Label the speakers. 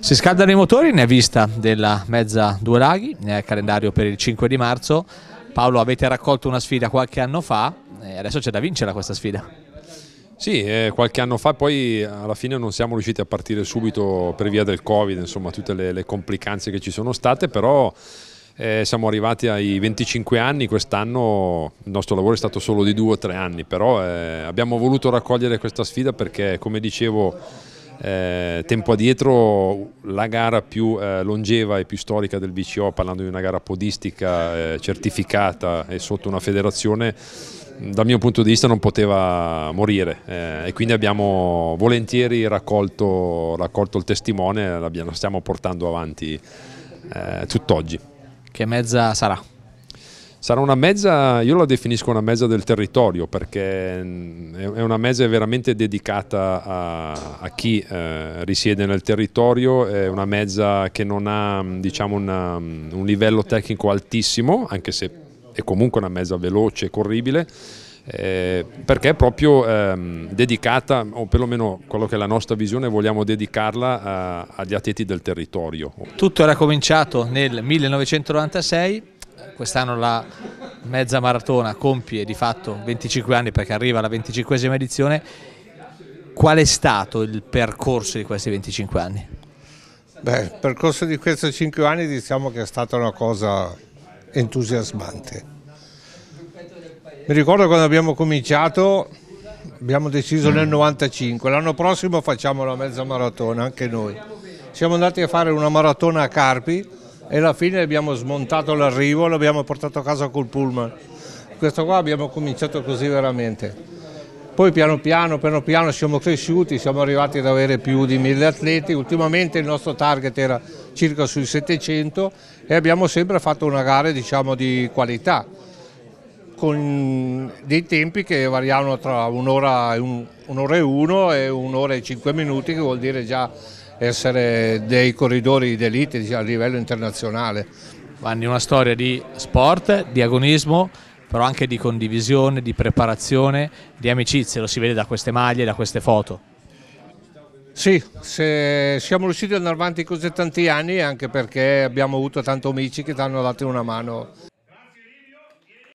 Speaker 1: Si scaldano i motori, ne è vista della mezza due laghi, ne è calendario per il 5 di marzo. Paolo, avete raccolto una sfida qualche anno fa e adesso c'è da vincere questa sfida.
Speaker 2: Sì, eh, qualche anno fa poi alla fine non siamo riusciti a partire subito per via del Covid, insomma tutte le, le complicanze che ci sono state, però eh, siamo arrivati ai 25 anni, quest'anno il nostro lavoro è stato solo di due o tre anni, però eh, abbiamo voluto raccogliere questa sfida perché come dicevo eh, tempo addietro la gara più eh, longeva e più storica del BCO, parlando di una gara podistica eh, certificata e sotto una federazione, dal mio punto di vista non poteva morire eh, e quindi abbiamo volentieri raccolto, raccolto il testimone e lo stiamo portando avanti eh, tutt'oggi. Che mezza sarà? Sarà una mezza, io la definisco una mezza del territorio perché mm, è una mezza veramente dedicata a, a chi eh, risiede nel territorio, è una mezza che non ha mm, diciamo, una, mm, un livello tecnico altissimo, anche se è comunque una mezza veloce e corribile, eh, perché è proprio ehm, dedicata, o perlomeno quello che è la nostra visione, vogliamo dedicarla a, agli atleti del territorio.
Speaker 1: Tutto era cominciato nel 1996 quest'anno la mezza maratona compie di fatto 25 anni perché arriva la 25esima edizione, qual è stato il percorso di questi 25 anni?
Speaker 3: Beh, il percorso di questi 5 anni diciamo che è stata una cosa entusiasmante. Mi ricordo quando abbiamo cominciato, abbiamo deciso nel 95, l'anno prossimo facciamo la mezza maratona anche noi. Siamo andati a fare una maratona a Carpi, e alla fine abbiamo smontato l'arrivo e l'abbiamo portato a casa col pullman. Questo qua abbiamo cominciato così veramente. Poi piano piano, piano piano siamo cresciuti, siamo arrivati ad avere più di mille atleti, ultimamente il nostro target era circa sui 700 e abbiamo sempre fatto una gara diciamo, di qualità con dei tempi che variavano tra un'ora un, un e uno e un'ora e cinque minuti che vuol dire già essere
Speaker 1: dei corridori d'elite a livello internazionale. Vanni una storia di sport, di agonismo, però anche di condivisione, di preparazione, di amicizie, lo si vede da queste maglie, da queste foto. Sì, se siamo riusciti
Speaker 3: ad andare avanti così tanti anni anche perché abbiamo avuto tanti amici che ti hanno dato una mano.